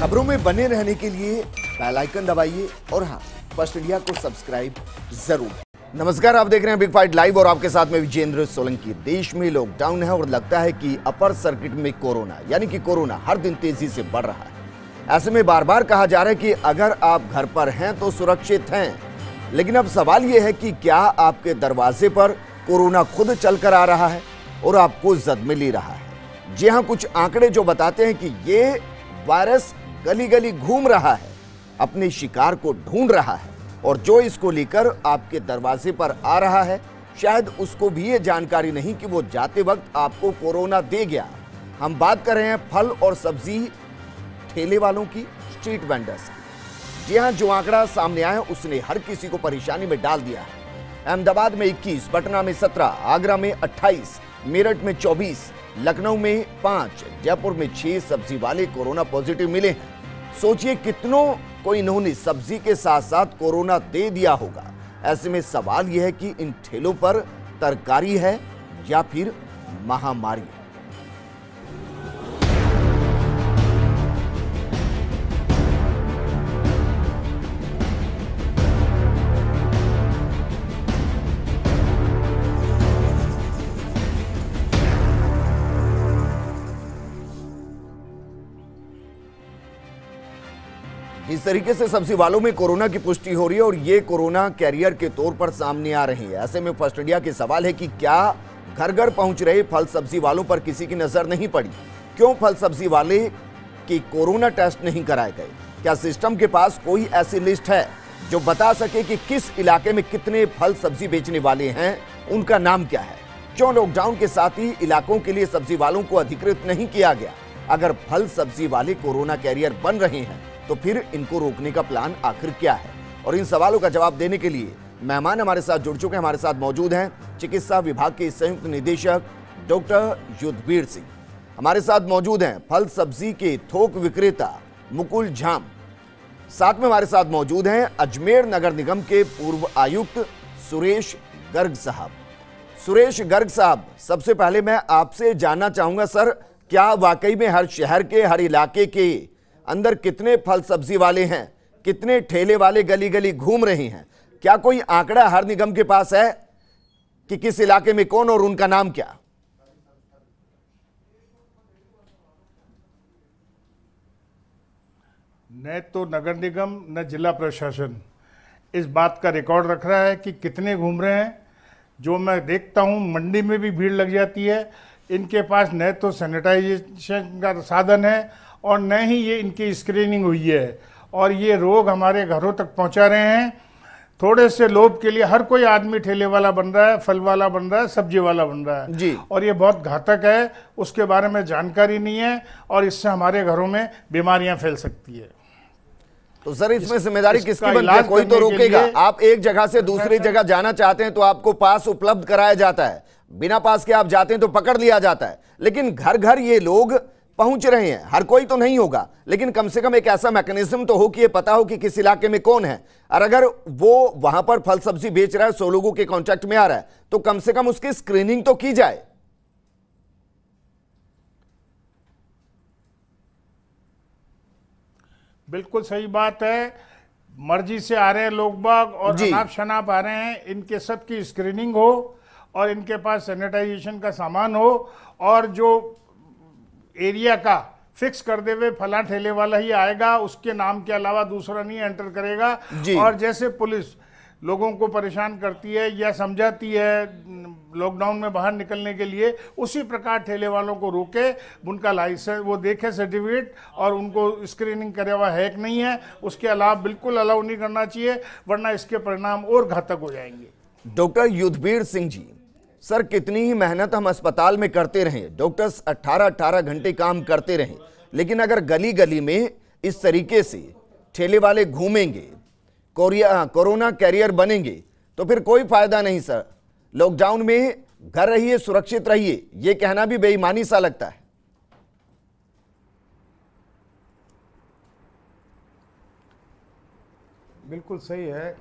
खबरों में बने रहने के लिए बेल आइकन दबाइए और हाँ फर्स्ट इंडिया को सब्सक्राइब जरूर नमस्कार आप देख रहे हैं बिग फाइट लाइव और आपके साथ में विजेंद्र सोलंकी देश में लॉकडाउन है और लगता है कि अपर सर्किट में कोरोना यानी कि कोरोना हर दिन तेजी से बढ़ रहा है ऐसे में बार बार कहा जा रहा है कि अगर आप घर पर हैं तो सुरक्षित हैं लेकिन अब सवाल यह है कि क्या आपके दरवाजे पर कोरोना खुद चलकर आ रहा है और आपको जद में ले रहा है जी हाँ कुछ आंकड़े जो बताते हैं कि ये वायरस गली गली घूम रहा है अपने शिकार को ढूंढ रहा है और जो इसको लेकर आपके दरवाजे पर आ रहा है शायद उसको भी ये जानकारी नहीं कि वो जाते वक्त आपको कोरोना दे गया हम बात कर रहे हैं फल और सब्जी ठेले वालों की स्ट्रीट वेंडर्स की जी हाँ जो आंकड़ा सामने आया उसने हर किसी को परेशानी में डाल दिया है अहमदाबाद में 21, पटना में 17, आगरा में 28, मेरठ में 24, लखनऊ में 5, जयपुर में 6 सब्जी वाले कोरोना पॉजिटिव मिले हैं सोचिए कितनों को इन्होंने सब्जी के साथ साथ कोरोना दे दिया होगा ऐसे में सवाल यह है कि इन ठेलों पर तरकारी है या फिर महामारी जिस तरीके से सब्जी वालों में कोरोना की पुष्टि हो रही है और ये कोरोना कैरियर के तौर पर सामने आ रही है ऐसे में फर्स्ट इंडिया के सवाल है कि क्या घर घर पहुंच रहे फल सब्जी वालों पर किसी की नजर नहीं पड़ी क्यों फल सब्जी वाले की कोरोना टेस्ट नहीं कराए गए क्या सिस्टम के पास कोई ऐसी लिस्ट है जो बता सके कि किस इलाके में कितने फल सब्जी बेचने वाले हैं उनका नाम क्या है क्यों लॉकडाउन के साथ ही इलाकों के लिए सब्जी वालों को अधिकृत नहीं किया गया अगर फल सब्जी वाले कोरोना कैरियर बन रहे हैं तो फिर इनको रोकने का प्लान आखिर क्या है और इन सवालों का जवाब देने के लिए मेहमान हमारे साथ जुड़ चुके हैं हमारे साथ मौजूद हैं चिकित्सा विभाग के संयुक्त निदेशक डॉक्टर युद्धवीर सिंह हमारे साथ मौजूद हैं फल सब्जी के थोक विक्रेता मुकुल झाम साथ में हमारे साथ मौजूद हैं अजमेर नगर निगम के पूर्व आयुक्त सुरेश गर्ग साहब सुरेश गर्ग साहब सबसे पहले मैं आपसे जानना चाहूंगा सर क्या वाकई में हर शहर के हर इलाके के अंदर कितने फल सब्जी वाले हैं कितने ठेले वाले गली गली घूम रहे हैं क्या कोई आंकड़ा हर निगम के पास है कि किस इलाके में कौन और उनका नाम क्या न तो नगर निगम न जिला प्रशासन इस बात का रिकॉर्ड रख रहा है कि कितने घूम रहे हैं जो मैं देखता हूं मंडी में भी भीड़ लग जाती है इनके पास न तो सैनिटाइजेशन का साधन है और न ही ये इनकी स्क्रीनिंग हुई है और ये रोग हमारे घरों तक पहुंचा रहे हैं थोड़े से लोभ के लिए हर कोई आदमी ठेले वाला बन रहा है फल वाला बन रहा है सब्जी वाला बन रहा है जी और ये बहुत घातक है उसके बारे में जानकारी नहीं है और इससे हमारे घरों में बीमारियां फैल सकती है तो सर इसमें जिम्मेदारी किसकी बनती है कोई तो रोकेगा आप एक जगह से दूसरी जगह जाना चाहते हैं तो आपको पास उपलब्ध कराया जाता है बिना पास के आप जाते हैं तो पकड़ लिया जाता है लेकिन घर घर ये लोग पहुंच रहे हैं हर कोई तो नहीं होगा लेकिन कम से कम एक ऐसा मैकेनिज्म तो हो कि ये पता हो कि किस इलाके में कौन है और अगर वो वहां पर फल सब्जी बेच रहा है सौ लोगों के कॉन्ट्रैक्ट में आ रहा है तो कम से कम उसकी स्क्रीनिंग तो की जाए बिल्कुल सही बात है मर्जी से आ रहे हैं लोग बाग और शनाब शनाप आ रहे हैं इनके सब की स्क्रीनिंग हो और इनके पास सैनिटाइजेशन का सामान हो और जो एरिया का फिक्स कर दे फला ठेले वाला ही आएगा उसके नाम के अलावा दूसरा नहीं एंटर करेगा और जैसे पुलिस लोगों को परेशान करती है या समझाती है लॉकडाउन में बाहर निकलने के लिए उसी प्रकार ठेले वालों को रोके उनका लाइसेंस वो देखे सर्टिफिकेट और उनको स्क्रीनिंग करे हुआ है कि नहीं है उसके अलावा बिल्कुल अलाउ नहीं करना चाहिए वरना इसके परिणाम और घातक हो जाएंगे डॉक्टर युद्धवीर सिंह जी सर कितनी ही मेहनत हम अस्पताल में करते रहे डॉक्टर्स 18-18 घंटे काम करते रहे लेकिन अगर गली गली में इस तरीके से ठेले वाले घूमेंगे कोरिया हाँ, कोरोना कैरियर बनेंगे तो फिर कोई फ़ायदा नहीं सर लॉकडाउन में घर रहिए सुरक्षित रहिए यह कहना भी बेईमानी सा लगता है बिल्कुल सही है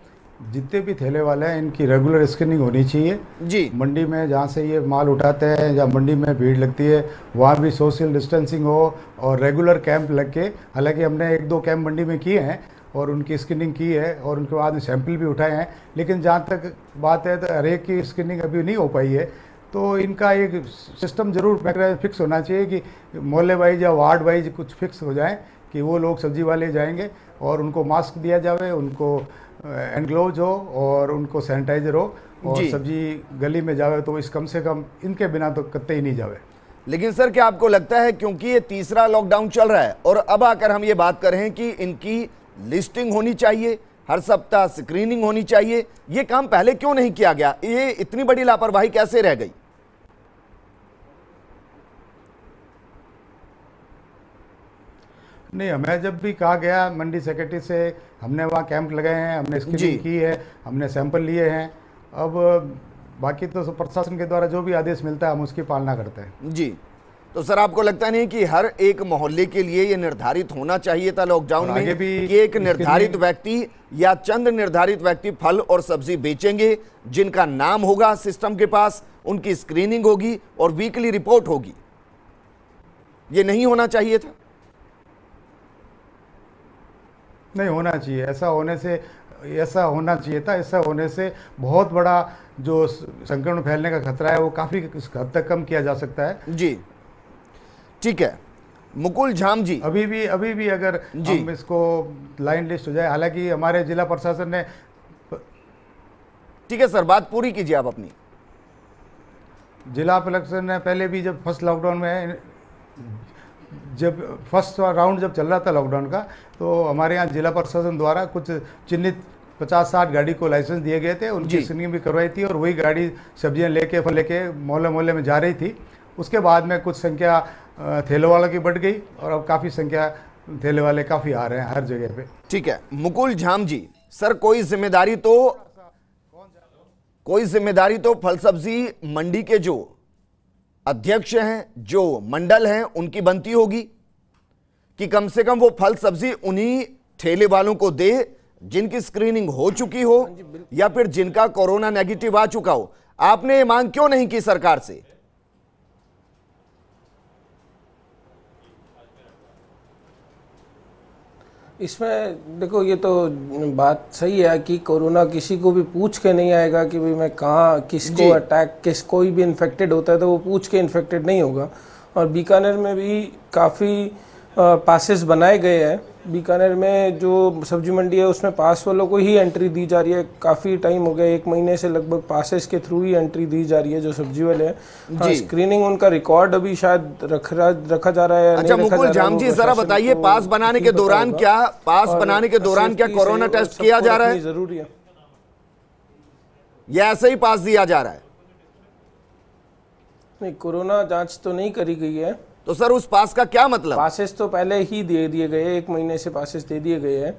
जितने भी थैले वाले हैं इनकी रेगुलर स्क्रीनिंग होनी चाहिए जी मंडी में जहाँ से ये माल उठाते हैं या मंडी में भीड़ लगती है वहाँ भी सोशल डिस्टेंसिंग हो और रेगुलर कैंप लग के हालांकि हमने एक दो कैंप मंडी में किए हैं और उनकी स्क्रीनिंग की है और उनके बाद सैंपल भी उठाए हैं लेकिन जहाँ तक बात है तो हरेक की स्क्रीनिंग अभी नहीं हो पाई है तो इनका एक सिस्टम जरूर फिक्स होना चाहिए कि मोहल्ले वाइज या वार्ड वाइज कुछ फिक्स हो जाए कि वो लोग सब्जी वाले जाएंगे और उनको मास्क दिया जाए उनको ग्लोव हो और उनको सैनिटाइजर हो और सब्जी गली में जावे तो इस कम से कम इनके बिना तो कत्ते ही नहीं जावे लेकिन सर क्या आपको लगता है क्योंकि ये तीसरा लॉकडाउन चल रहा है और अब आकर हम ये बात कर रहे हैं कि इनकी लिस्टिंग होनी चाहिए हर सप्ताह स्क्रीनिंग होनी चाहिए ये काम पहले क्यों नहीं किया गया ये इतनी बड़ी लापरवाही कैसे रह गई नहीं हमें जब भी कहा गया मंडी सेक्रेटरी से हमने वहाँ कैंप लगाए हैं हमने स्क्रीनिंग की है हमने सैंपल लिए हैं अब बाकी तो प्रशासन के द्वारा जो भी आदेश मिलता है हम उसकी पालना करते हैं जी तो सर आपको लगता नहीं कि हर एक मोहल्ले के लिए ये निर्धारित होना चाहिए था लॉकडाउन में भी कि एक निर्धारित व्यक्ति या चंद निर्धारित व्यक्ति फल और सब्जी बेचेंगे जिनका नाम होगा सिस्टम के पास उनकी स्क्रीनिंग होगी और वीकली रिपोर्ट होगी ये नहीं होना चाहिए था नहीं होना चाहिए ऐसा होने से ऐसा होना चाहिए था ऐसा होने से बहुत बड़ा जो संक्रमण फैलने का खतरा है वो काफ़ी हद तक कम किया जा सकता है जी ठीक है मुकुल झाम जी अभी भी अभी भी अगर जी हम इसको लाइन लिस्ट हो जाए हालांकि हमारे जिला प्रशासन ने ठीक है सर बात पूरी कीजिए आप अपनी जिला प्रशासन ने पहले भी जब फर्स्ट लॉकडाउन में जब फर्स्ट राउंड जब चल रहा था लॉकडाउन का तो हमारे यहाँ जिला प्रशासन द्वारा कुछ चिन्हित पचास साठ गाड़ी को लाइसेंस दिए गए थे उनकी स्क्रीनिंग भी करवाई थी और वही गाड़ी सब्जियाँ लेके फल लेके मोहल्ले मोहल्ले में जा रही थी उसके बाद में कुछ संख्या थैले वालों की बढ़ गई और अब काफ़ी संख्या थैले वाले काफ़ी आ रहे हैं हर जगह पे ठीक है मुकुल झाम जी सर कोई जिम्मेदारी तो कोई जिम्मेदारी तो फल सब्जी मंडी के जो अध्यक्ष हैं जो मंडल हैं उनकी बनती होगी कि कम से कम वो फल सब्जी उन्हीं ठेले वालों को दे जिनकी स्क्रीनिंग हो चुकी हो हाँ या फिर जिनका कोरोना नेगेटिव आ चुका हो आपने ये मांग क्यों नहीं की सरकार से इसमें देखो ये तो बात सही है कि कोरोना किसी को भी पूछ के नहीं आएगा कि भाई मैं कहाँ किसको अटैक किस कोई भी इन्फेक्टेड होता है तो वो पूछ के इन्फेक्टेड नहीं होगा और बीकानेर में भी काफ़ी पासिस बनाए गए हैं बीकानेर में जो सब्जी मंडी है उसमें पास वालों को ही एंट्री दी जा रही है काफ़ी टाइम हो गया एक महीने से लगभग पासेस के थ्रू ही एंट्री दी जा रही है जो सब्जी वाले हैं हाँ, स्क्रीनिंग उनका रिकॉर्ड अभी शायद रख रखा जा रहा है अच्छा मुकुल जाम जी जरा बताइए पास बनाने के दौरान क्या पास बनाने के दौरान क्या कोरोना टेस्ट किया जा रहा है जरूरी है यह ऐसे ही पास दिया जा रहा है नहीं कोरोना जांच तो नहीं करी गई है तो सर उस पास का क्या मतलब पासेस तो पहले ही दे दिए गए एक महीने से पासेस दे दिए गए हैं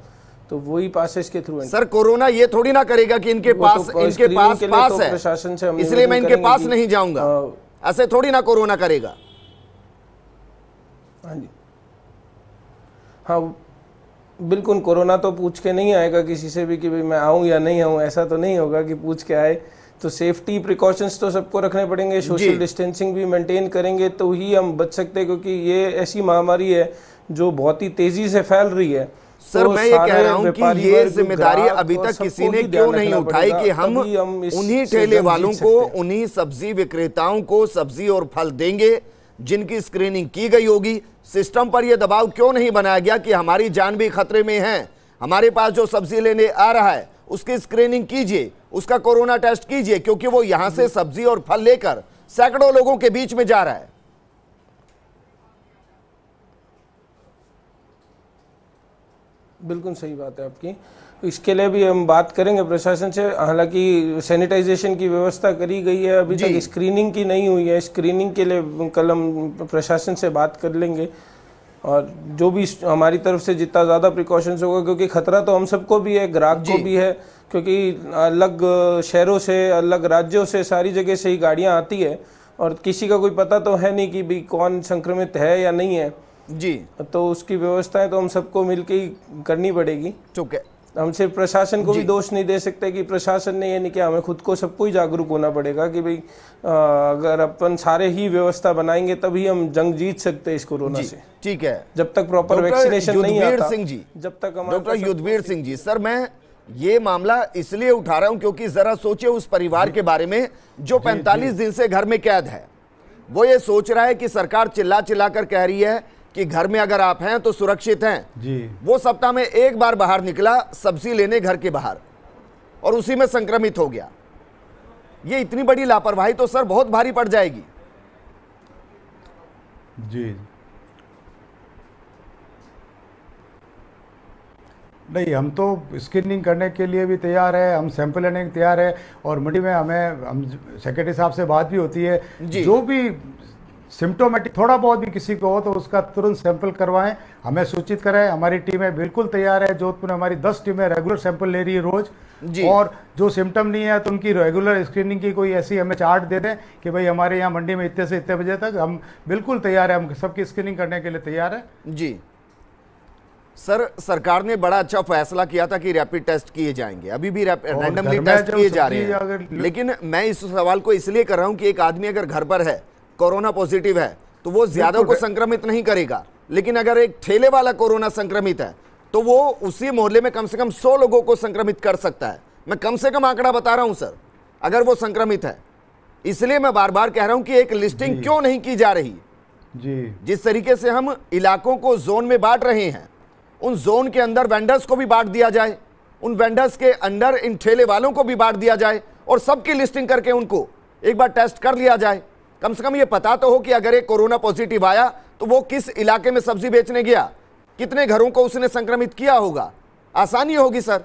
तो वही पासेस के थ्रू सर कोरोना ये थोड़ी ना करेगा कि इनके तो पास तो इनके पास पास तो है प्रशासन से इसलिए मैं इनके पास नहीं जाऊंगा हाँ। ऐसे थोड़ी ना कोरोना करेगा हाँ जी हाँ बिल्कुल कोरोना तो पूछ के नहीं आएगा किसी से भी कि भाई मैं आऊं या नहीं आऊं ऐसा तो नहीं होगा कि पूछ के आए तो सेफ्टी प्रिकॉशंस तो सबको रखने पड़ेंगे सोशल डिस्टेंसिंग भी मेंटेन करेंगे तो ही हम बच सकते हैं क्योंकि ये ऐसी महामारी है जो बहुत ही तेजी से फैल रही है सर तो मैं ये कह रहा हूँ कि ये जिम्मेदारी अभी तक किसी ने क्यों नहीं उठाई कि हम, हम उन्हीं ठेले वालों को उन्हीं सब्जी विक्रेताओं को सब्जी और फल देंगे जिनकी स्क्रीनिंग की गई होगी सिस्टम पर यह दबाव क्यों नहीं बनाया गया कि हमारी जान भी खतरे में है हमारे पास जो सब्जी लेने आ रहा है उसकी स्क्रीनिंग कीजिए उसका कोरोना टेस्ट कीजिए क्योंकि वो यहां से सब्जी और फल लेकर सैकड़ों लोगों के बीच में जा रहा है बिल्कुल सही बात है आपकी इसके लिए भी हम बात करेंगे प्रशासन से हालांकि सैनिटाइजेशन की व्यवस्था करी गई है अभी तक स्क्रीनिंग की नहीं हुई है स्क्रीनिंग के लिए कल हम प्रशासन से बात कर लेंगे और जो भी हमारी तरफ से जितना ज़्यादा प्रिकॉशंस होगा क्योंकि खतरा तो हम सबको भी है ग्राहक को भी है क्योंकि अलग शहरों से अलग राज्यों से सारी जगह से ही गाड़ियाँ आती है और किसी का कोई पता तो है नहीं कि भी कौन संक्रमित है या नहीं है जी तो उसकी व्यवस्थाएं तो हम सबको मिलकर ही करनी पड़ेगी ठीक है हम सिर्फ प्रशासन को भी दोष नहीं दे सकते कि प्रशासन ने ये नहीं किया हमें खुद को सबको ही जागरूक होना पड़ेगा कि भाई अगर अपन सारे ही व्यवस्था बनाएंगे तभी हम जंग जीत सकते हैं इस कोरोना से ठीक है जब तक प्रॉपर वैक्सीनेशन नहीं आता सिंह जी जब तक हमारे डॉक्टर युद्धवीर सिंह जी सर मैं ये मामला इसलिए उठा रहा हूं क्योंकि जरा सोचे उस परिवार के बारे में जो 45 दिन से घर में कैद है वो ये सोच रहा है कि सरकार चिल्ला चिल्ला कर कह रही है कि घर में अगर आप हैं तो सुरक्षित हैं जी वो सप्ताह में एक बार बाहर निकला सब्जी लेने घर के बाहर और उसी में संक्रमित हो गया ये इतनी बड़ी लापरवाही तो सर बहुत भारी पड़ जाएगी जी नहीं हम तो स्क्रीनिंग करने के लिए भी तैयार है हम सैंपल लेने के तैयार है और मंडी में हमें हम सेक्रेटरी साहब से बात भी होती है जो भी सिम्टोमेटिक थोड़ा बहुत भी किसी को हो तो उसका तुरंत सैंपल करवाएं हमें सूचित करें हमारी टीमें बिल्कुल तैयार है जोधपुर में हमारी दस टीमें रेगुलर सैंपल ले रही है रोज और जो सिम्टम नहीं है तो उनकी रेगुलर स्क्रीनिंग की कोई ऐसी हमें चार्ट दे दें कि भाई हमारे यहाँ मंडी में इतने से इतने बजे तक हम बिल्कुल तैयार है हम सबकी स्क्रीनिंग करने के लिए तैयार है जी सर सरकार ने बड़ा अच्छा फैसला किया था कि रैपिड टेस्ट किए जाएंगे अभी भी रैंडमली टेस्ट किए जा रहे हैं लेकिन मैं इस सवाल को इसलिए कर रहा हूं कि एक आदमी अगर घर पर है कोरोना पॉजिटिव है तो वो ज्यादा को संक्रमित नहीं करेगा लेकिन अगर एक ठेले वाला कोरोना संक्रमित है तो वो उसी मोहल्ले में कम से कम सौ लोगों को संक्रमित कर सकता है मैं कम से कम आंकड़ा बता रहा हूँ सर अगर वो संक्रमित है इसलिए मैं बार बार कह रहा हूँ कि एक लिस्टिंग क्यों नहीं की जा रही जी जिस तरीके से हम इलाकों को जोन में बांट रहे हैं उन जोन के अंदर वेंडर्स को भी बांट दिया जाए उन वेंडर्स के अंडर इन ठेले वालों को भी बांट दिया जाए और सबकी लिस्टिंग करके उनको एक बार टेस्ट कर लिया जाए कम से कम ये पता तो हो कि अगर एक कोरोना पॉजिटिव आया तो वो किस इलाके में सब्जी बेचने गया कितने घरों को उसने संक्रमित किया होगा आसानी होगी सर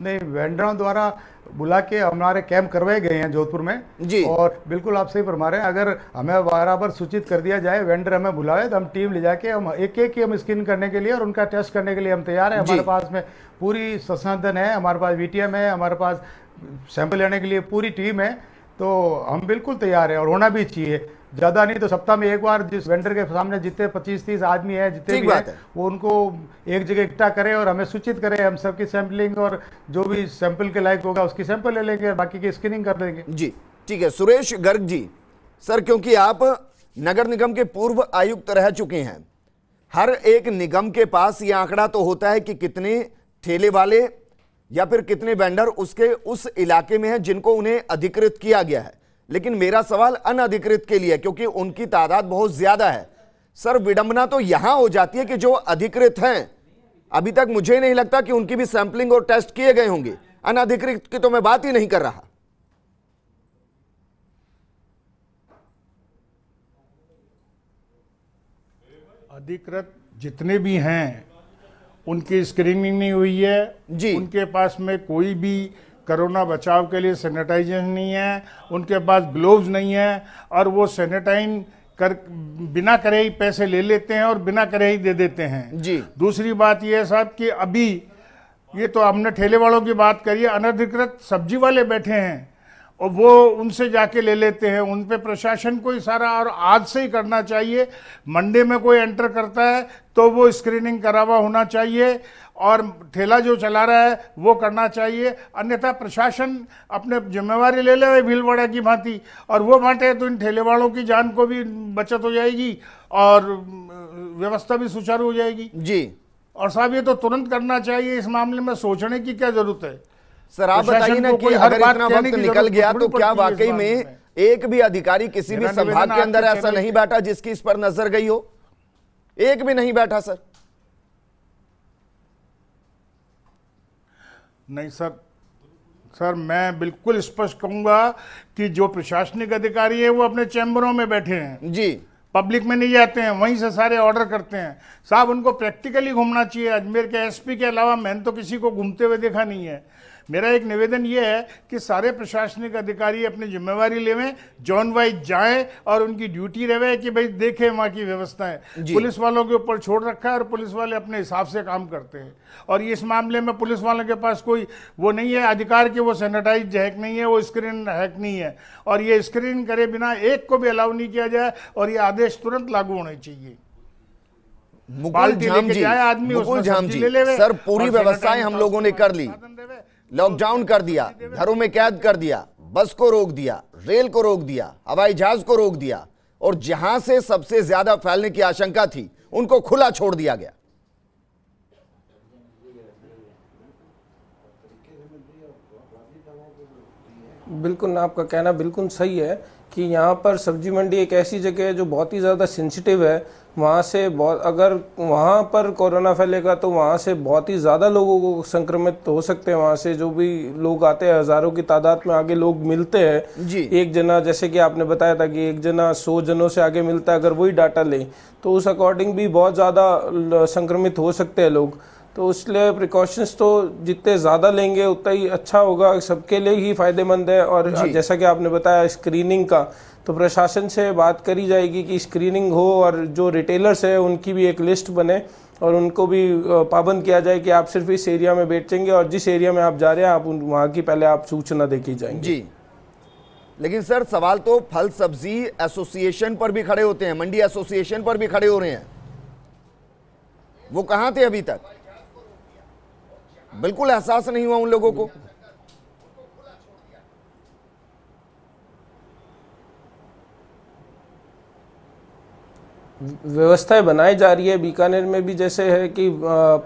ने वेंडरों द्वारा बुला के हमारे कैंप करवाए गए हैं जोधपुर में जी और बिल्कुल आप सही फरमा रहे हैं अगर हमें बराबर सूचित कर दिया जाए वेंडर हमें बुलाए तो हम टीम ले जाके हम एक एक ही हम स्क्रीन करने के लिए और उनका टेस्ट करने के लिए हम तैयार हैं हमारे पास में पूरी संसाधन है हमारे पास वीटीएम है हमारे पास सैंपल लेने के लिए पूरी टीम है तो हम बिल्कुल तैयार है और होना भी चाहिए ज्यादा नहीं तो सप्ताह में एक बार जिस वेंडर के सामने जितने पच्चीस तीस आदमी है जितने भी है, वो उनको एक जगह इकट्ठा करें और हमें सूचित करें हम सबकी सैंपलिंग और जो भी सैंपल के लायक होगा उसकी सैंपल ले लेंगे और बाकी की स्क्रीनिंग कर देंगे जी ठीक है सुरेश गर्ग जी सर क्योंकि आप नगर निगम के पूर्व आयुक्त रह चुके हैं हर एक निगम के पास ये आंकड़ा तो होता है कि कितने ठेले वाले या फिर कितने वेंडर उसके उस इलाके में हैं जिनको उन्हें अधिकृत किया गया है लेकिन मेरा सवाल अनधिकृत के लिए क्योंकि उनकी तादाद बहुत ज्यादा है सर विडंबना तो यहां हो जाती है कि जो अधिकृत हैं अभी तक मुझे नहीं लगता कि उनकी भी सैंपलिंग और टेस्ट किए गए होंगे अनधिकृत की तो मैं बात ही नहीं कर रहा अधिकृत जितने भी हैं उनकी स्क्रीनिंग नहीं हुई है जी उनके पास में कोई भी कोरोना बचाव के लिए सैनिटाइजेशन नहीं है उनके पास ग्लोव्स नहीं है और वो सैनिटाइन कर बिना करे ही पैसे ले लेते हैं और बिना करे ही दे देते हैं जी दूसरी बात यह है साहब कि अभी ये तो हमने ठेले वालों की बात करी अनधिकृत सब्जी वाले बैठे हैं और वो उनसे जाके ले लेते हैं उन पे प्रशासन को ही सारा और आज से ही करना चाहिए मंडे में कोई एंटर करता है तो वो स्क्रीनिंग करावा होना चाहिए और ठेला जो चला रहा है वो करना चाहिए अन्यथा प्रशासन अपने जिम्मेवारी ले ले भीलवाड़ा की भांति और वो बांटे तो इन ठेले वालों की जान को भी बचत हो जाएगी और व्यवस्था भी सुचारू हो जाएगी जी और साहब ये तो तुरंत करना चाहिए इस मामले में सोचने की क्या जरूरत है सर आप बताइए ना कि अगर इतना वक्त निकल गया तो क्या वाकई में एक भी अधिकारी किसी भी संभाग के अंदर ऐसा नहीं बैठा जिसकी इस पर नजर गई हो एक भी नहीं बैठा सर नहीं सर सर मैं बिल्कुल स्पष्ट कहूंगा कि जो प्रशासनिक अधिकारी है वो अपने चैंबरों में बैठे हैं जी पब्लिक में नहीं जाते हैं वहीं से सारे ऑर्डर करते हैं साहब उनको प्रैक्टिकली घूमना चाहिए अजमेर के एसपी के अलावा मैंने तो किसी को घूमते हुए देखा नहीं है मेरा एक निवेदन ये है कि सारे प्रशासनिक अधिकारी अपनी जिम्मेवारी लेवें जॉन वाइज जाएं और उनकी ड्यूटी रहे कि भाई देखें वहाँ की व्यवस्थाएं पुलिस वालों के ऊपर छोड़ रखा है और पुलिस वाले अपने हिसाब से काम करते हैं और इस मामले में पुलिस वालों के पास कोई वो नहीं है अधिकार कि वो सैनिटाइज हैक नहीं है वो स्क्रीन हैक नहीं है और ये स्क्रीन करे बिना एक को भी अलाउ नहीं किया जाए और ये आदेश तुरंत लागू होने चाहिए मुकुल झाम जी मुकुल झाम जी सर पूरी व्यवस्थाएं हम लोगों ने कर ली लॉकडाउन कर दिया घरों में कैद कर दिया बस को रोक दिया रेल को रोक दिया हवाई जहाज को रोक दिया और जहां से सबसे ज्यादा फैलने की आशंका थी उनको खुला छोड़ दिया गया बिल्कुल आपका कहना बिल्कुल सही है कि यहाँ पर सब्जी मंडी एक ऐसी जगह है जो बहुत ही ज़्यादा सेंसिटिव है वहाँ से बहुत अगर वहाँ पर कोरोना फैलेगा तो वहाँ से बहुत ही ज़्यादा लोगों को संक्रमित हो सकते हैं वहाँ से जो भी लोग आते हैं हज़ारों की तादाद में आगे लोग मिलते हैं जी एक जना जैसे कि आपने बताया था कि एक जना सौ जनों से आगे मिलता है अगर वही डाटा लें तो उस अकॉर्डिंग भी बहुत ज़्यादा संक्रमित हो सकते हैं लोग तो इसलिए प्रिकॉशंस तो जितने ज़्यादा लेंगे उतना ही अच्छा होगा सबके लिए ही फ़ायदेमंद है और जैसा कि आपने बताया स्क्रीनिंग का तो प्रशासन से बात करी जाएगी कि स्क्रीनिंग हो और जो रिटेलर्स है उनकी भी एक लिस्ट बने और उनको भी पाबंद किया जाए कि आप सिर्फ इस एरिया में बेचेंगे और जिस एरिया में आप जा रहे हैं आप वहाँ की पहले आप सूचना देखी जाएंगे जी लेकिन सर सवाल तो फल सब्जी एसोसिएशन पर भी खड़े होते हैं मंडी एसोसिएशन पर भी खड़े हो रहे हैं वो कहाँ थे अभी तक बिल्कुल एहसास नहीं हुआ उन लोगों को व्यवस्थाएं बनाई जा रही है बीकानेर में भी जैसे है कि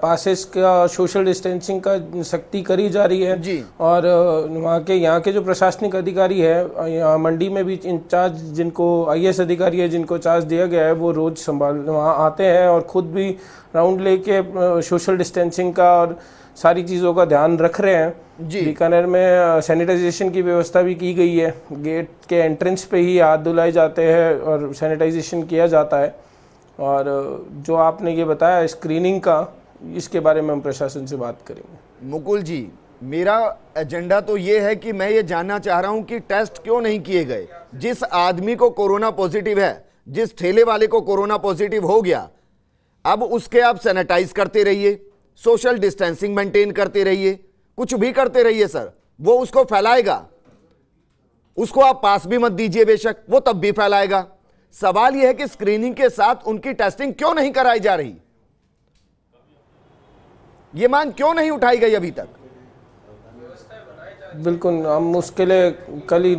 पासेस का सोशल डिस्टेंसिंग का सख्ती करी जा रही है जी। और वहाँ के यहाँ के जो प्रशासनिक अधिकारी है मंडी में भी इंचार्ज जिनको आईएएस अधिकारी है जिनको चार्ज दिया गया है वो रोज संभाल वहाँ आते हैं और खुद भी राउंड लेके सोशल डिस्टेंसिंग का और सारी चीज़ों का ध्यान रख रहे हैं जी बीकानेर में सैनिटाइजेशन की व्यवस्था भी की गई है गेट के एंट्रेंस पे ही हाथ धुलाए जाते हैं और सैनिटाइजेशन किया जाता है और जो आपने ये बताया स्क्रीनिंग का इसके बारे में हम प्रशासन से बात करेंगे मुकुल जी मेरा एजेंडा तो ये है कि मैं ये जानना चाह रहा हूँ कि टेस्ट क्यों नहीं किए गए जिस आदमी को कोरोना पॉजिटिव है जिस ठेले वाले को कोरोना पॉजिटिव हो गया अब उसके आप सैनिटाइज करते रहिए सोशल डिस्टेंसिंग मेंटेन करते रहिए कुछ भी करते रहिए सर वो उसको फैलाएगा उसको आप पास भी मत दीजिए बेशक वो तब भी फैलाएगा सवाल यह है कि स्क्रीनिंग के साथ उनकी टेस्टिंग क्यों नहीं कराई जा रही ये मांग क्यों नहीं उठाई गई अभी तक बिल्कुल हम उसके लिए कल ही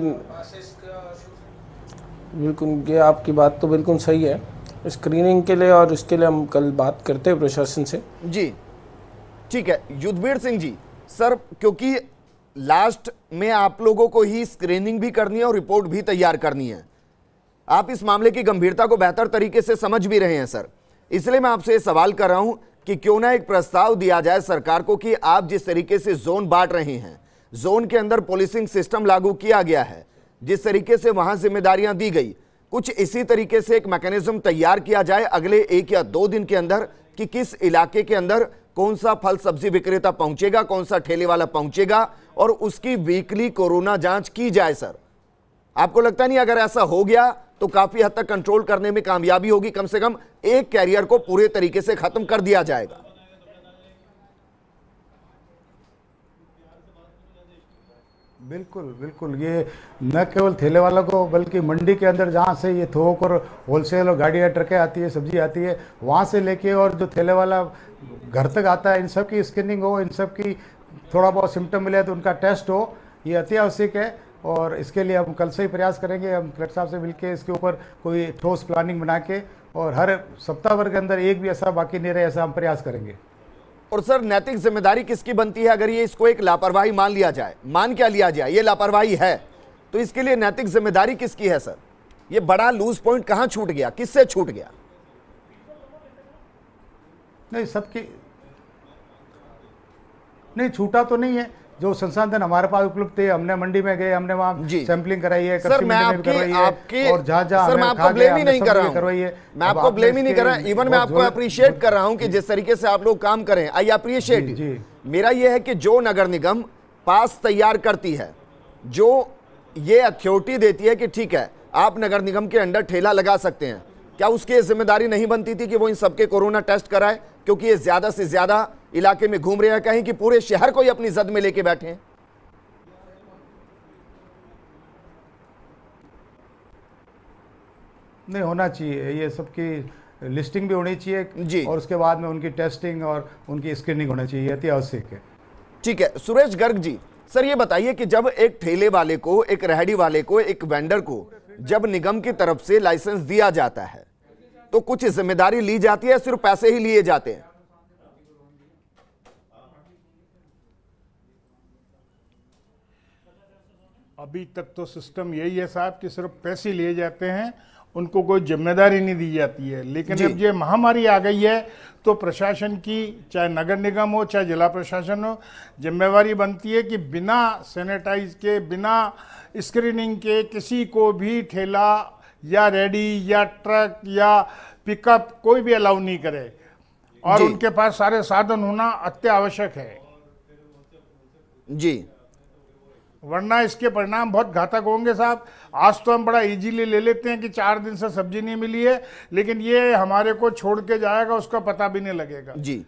बिल्कुल ये आपकी बात तो बिल्कुल सही है स्क्रीनिंग के लिए और इसके लिए हम कल बात करते हैं प्रशासन से जी ठीक है युद्धवीर सिंह जी सर क्योंकि लास्ट में आप लोगों को ही स्क्रीनिंग भी करनी है और रिपोर्ट भी तैयार करनी है आप इस मामले की गंभीरता को बेहतर तरीके से समझ भी रहे हैं सर इसलिए मैं आपसे सवाल कर रहा हूं कि क्यों ना एक प्रस्ताव दिया जाए सरकार को कि आप जिस तरीके से जोन बांट रहे हैं जोन के अंदर पोलिसिंग सिस्टम लागू किया गया है जिस तरीके से वहां जिम्मेदारियां दी गई कुछ इसी तरीके से एक मैकेनिज्म तैयार किया जाए अगले एक या दो दिन के अंदर कि किस इलाके के अंदर कौन सा फल सब्जी विक्रेता पहुंचेगा कौन सा ठेले वाला पहुंचेगा और उसकी वीकली कोरोना जांच की जाए सर आपको लगता नहीं अगर ऐसा हो गया तो काफी हद तक कंट्रोल करने में कामयाबी होगी कम से कम एक कैरियर को पूरे तरीके से खत्म कर दिया जाएगा बिल्कुल बिल्कुल ये न केवल ठेले वालों को बल्कि मंडी के अंदर जहाँ से ये थोक और होलसेल और गाड़ी या ट्रकें आती है सब्जी आती है वहाँ से लेके और जो ठेले वाला घर तक आता है इन सब की स्कैनिंग हो इन सब की थोड़ा बहुत सिम्टम मिले तो उनका टेस्ट हो ये अति आवश्यक है और इसके लिए हम कल से ही प्रयास करेंगे हम कलेक्टर साहब से मिलके इसके ऊपर कोई ठोस प्लानिंग बना के और हर सप्ताह भर के अंदर एक भी ऐसा बाकी नहीं रहे ऐसा हम प्रयास करेंगे और सर नैतिक जिम्मेदारी किसकी बनती है अगर ये इसको एक लापरवाही मान लिया जाए मान क्या लिया जाए ये लापरवाही है तो इसके लिए नैतिक जिम्मेदारी किसकी है सर ये बड़ा लूज पॉइंट कहां छूट गया किससे छूट गया नहीं सबकी नहीं छूटा तो नहीं है जो संसाधन हमारे पास उपलब्ध थे हमने मंडी में गए हमने वहाँ सैंपलिंग कराई है सर मैं आपकी आपकी और जहाँ जहाँ मैं आपको ब्लेम ही नहीं कर रहा हूँ मैं आपको ब्लेम ही नहीं कर रहा इवन मैं आपको अप्रिशिएट कर रहा हूँ कि जिस तरीके से आप लोग काम करें आई अप्रिशिएट मेरा ये है कि जो नगर निगम पास तैयार करती है जो ये अथॉरिटी देती है कि ठीक है आप नगर निगम के अंडर ठेला लगा सकते हैं क्या उसकी जिम्मेदारी नहीं बनती थी कि वो इन सबके कोरोना टेस्ट कराए क्योंकि ये ज्यादा से ज्यादा इलाके में घूम रहे हैं कहीं कि पूरे शहर को ही अपनी जद में लेके बैठे हैं नहीं होना चाहिए ये सबकी लिस्टिंग भी होनी चाहिए जी और उसके बाद में उनकी टेस्टिंग और उनकी स्क्रीनिंग होनी चाहिए अति आवश्यक है ठीक है सुरेश गर्ग जी सर ये बताइए कि जब एक ठेले वाले को एक रेहड़ी वाले को एक वेंडर को जब निगम की तरफ से लाइसेंस दिया जाता है तो कुछ जिम्मेदारी ली जाती है सिर्फ पैसे ही लिए जाते हैं अभी तक तो सिस्टम यही है साहब कि सिर्फ पैसे लिए जाते हैं उनको कोई जिम्मेदारी नहीं दी जाती है लेकिन जब ये महामारी आ गई है तो प्रशासन की चाहे नगर निगम हो चाहे जिला प्रशासन हो जिम्मेवारी बनती है कि बिना सैनिटाइज के बिना स्क्रीनिंग के किसी को भी ठेला या रेडी या ट्रक या पिकअप कोई भी अलाउ नहीं करे और उनके पास सारे साधन होना अत्यावश्यक है जी वरना इसके परिणाम बहुत घातक होंगे साहब आज तो हम बड़ा इजीली ले लेते हैं कि चार दिन से सब्जी नहीं मिली है लेकिन ये हमारे को छोड़ के जाएगा उसका पता भी नहीं लगेगा जी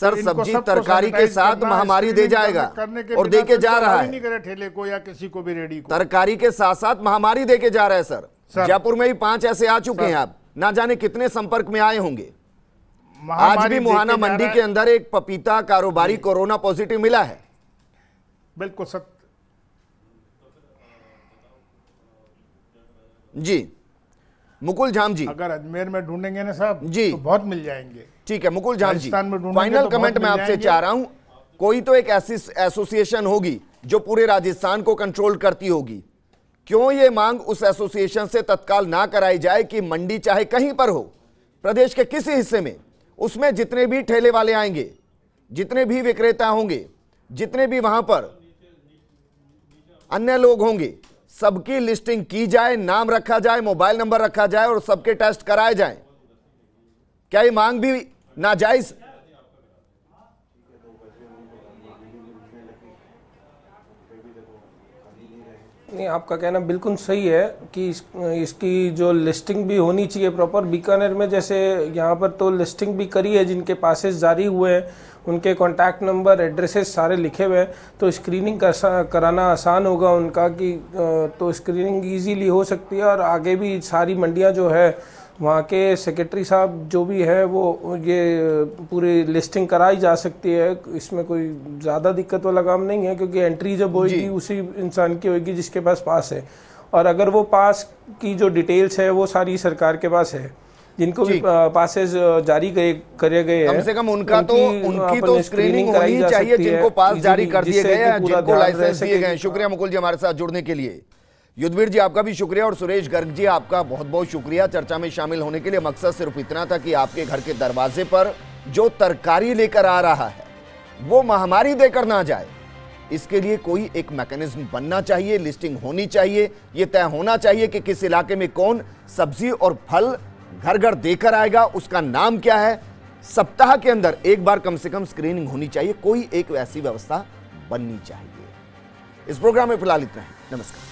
सर सब्जी तरकारी के साथ महामारी दे जाएगा करने के और देके जा रहा है नहीं करे ठेले को या किसी को भी रेडी को तरकारी के साथ साथ महामारी दे के जा रहा है सर जयपुर में भी पांच ऐसे आ चुके हैं आप ना जाने कितने संपर्क में आए होंगे आज भी मुहाना मंडी के अंदर एक पपीता कारोबारी कोरोना पॉजिटिव मिला है बिल्कुल सत्य जी मुकुल झाम जी अगर अजमेर में ढूंढेंगे ना साहब जी तो बहुत मिल जाएंगे ठीक है मुकुल झाम जी में फाइनल तो कमेंट मैं आपसे चाह रहा हूं कोई तो एक ऐसी एसोसिएशन होगी जो पूरे राजस्थान को कंट्रोल करती होगी क्यों ये मांग उस एसोसिएशन से तत्काल ना कराई जाए कि मंडी चाहे कहीं पर हो प्रदेश के किसी हिस्से में उसमें जितने भी ठेले वाले आएंगे जितने भी विक्रेता होंगे जितने भी वहां पर अन्य लोग होंगे सबकी लिस्टिंग की जाए नाम रखा जाए मोबाइल नंबर रखा जाए और सबके टेस्ट कराए जाए क्या ये मांग भी नाजायज नहीं आपका कहना बिल्कुल सही है कि इस, इसकी जो लिस्टिंग भी होनी चाहिए प्रॉपर बीकानेर में जैसे यहाँ पर तो लिस्टिंग भी करी है जिनके पासेस जारी हुए हैं उनके कॉन्टैक्ट नंबर एड्रेसेस सारे लिखे हुए हैं तो स्क्रीनिंग कराना आसान होगा उनका कि तो स्क्रीनिंग इजीली हो सकती है और आगे भी सारी मंडियाँ जो है वहाँ के सेक्रेटरी साहब जो भी है वो ये पूरी लिस्टिंग कराई जा सकती है इसमें कोई ज़्यादा दिक्कत वाला काम नहीं है क्योंकि एंट्री जब होगी उसी इंसान की होगी जिसके पास पास है और अगर वो पास की जो डिटेल्स है वो सारी सरकार के पास है जिनको भी पासेस जारी करे गए हैं कम से कम उनका तो उनकी तो स्क्रीनिंग होनी चाहिए जिनको पास जारी कर दिए गए हैं जिनको लाइसेंस दिए गए हैं शुक्रिया मुकुल जी हमारे साथ जुड़ने के लिए युद्धवीर जी आपका भी शुक्रिया और सुरेश गर्ग जी आपका बहुत बहुत शुक्रिया चर्चा में शामिल होने के लिए मकसद सिर्फ इतना था कि आपके घर के दरवाजे पर जो तरकारी लेकर आ रहा है वो महामारी देकर ना जाए इसके लिए कोई एक मैकेनिज्म बनना चाहिए लिस्टिंग होनी चाहिए यह तय होना चाहिए कि किस इलाके में कौन सब्जी और फल घर घर देकर आएगा उसका नाम क्या है सप्ताह के अंदर एक बार कम से कम स्क्रीनिंग होनी चाहिए कोई एक ऐसी व्यवस्था बननी चाहिए इस प्रोग्राम में फिलहाल इतना ही नमस्कार